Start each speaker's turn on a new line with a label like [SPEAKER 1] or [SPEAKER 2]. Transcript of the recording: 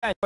[SPEAKER 1] Нет,